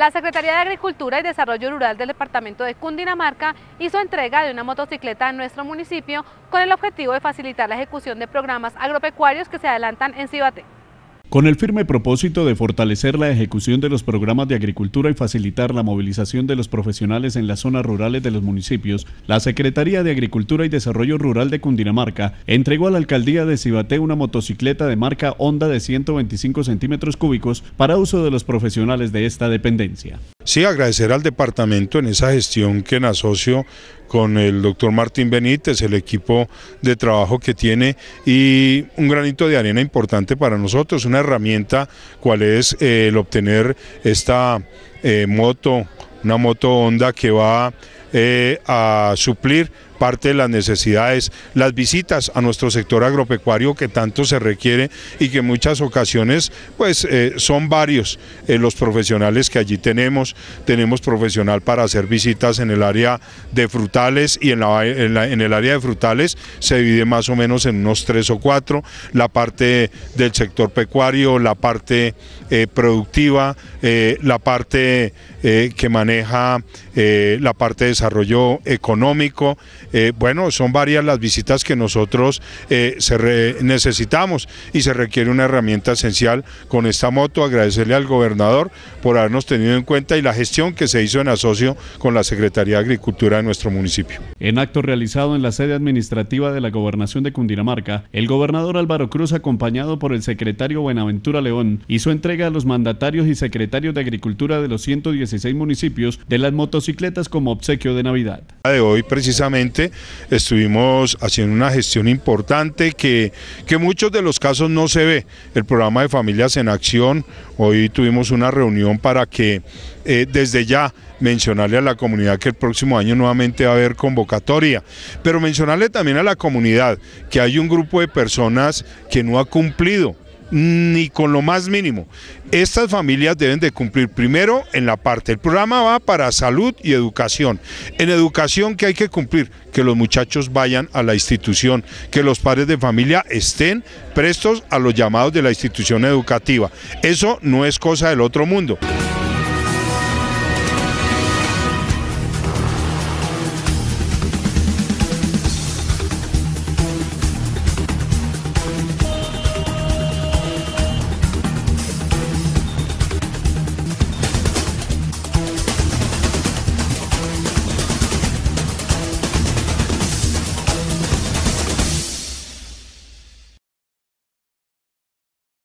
La Secretaría de Agricultura y Desarrollo Rural del Departamento de Cundinamarca hizo entrega de una motocicleta a nuestro municipio con el objetivo de facilitar la ejecución de programas agropecuarios que se adelantan en Cibate. Con el firme propósito de fortalecer la ejecución de los programas de agricultura y facilitar la movilización de los profesionales en las zonas rurales de los municipios, la Secretaría de Agricultura y Desarrollo Rural de Cundinamarca entregó a la alcaldía de Cibaté una motocicleta de marca Honda de 125 centímetros cúbicos para uso de los profesionales de esta dependencia. Sí, agradecer al departamento en esa gestión que en asocio con el doctor Martín Benítez, el equipo de trabajo que tiene y un granito de arena importante para nosotros, una herramienta cual es eh, el obtener esta eh, moto, una moto Honda que va eh, a suplir parte de las necesidades, las visitas a nuestro sector agropecuario que tanto se requiere y que en muchas ocasiones pues eh, son varios eh, los profesionales que allí tenemos, tenemos profesional para hacer visitas en el área de frutales y en, en, el área de frutales se divide más o menos en unos tres o cuatro, la parte del sector pecuario, la parte eh, productiva, la parte que maneja la parte de desarrollo económico, eh, bueno, son varias las visitas que nosotros eh, se necesitamos y se requiere una herramienta esencial con esta moto. Agradecerle al gobernador por habernos tenido en cuenta y la gestión que se hizo en asocio con la Secretaría de Agricultura de nuestro municipio. En acto realizado en la sede administrativa de la Gobernación de Cundinamarca, el gobernador Álvaro Cruz, acompañado por el secretario Buenaventura León, hizo entrega a los mandatarios y secretarios de Agricultura de los 116 municipios de las motocicletas como obsequio de Navidad. De hoy precisamente estuvimos haciendo una gestión importante que, que muchos de los casos no se ve. El programa de Familias en Acción, hoy tuvimos una reunión para que eh, desde ya mencionarle a la comunidad que el próximo año nuevamente va a haber convocatoria, pero mencionarle también a la comunidad que hay un grupo de personas que no ha cumplido ni con lo más mínimo. Estas familias deben de cumplir primero en la parte. El programa va para salud y educación. En educación, que hay que cumplir? Que los muchachos vayan a la institución, que los padres de familia estén prestos a los llamados de la institución educativa. Eso no es cosa del otro mundo.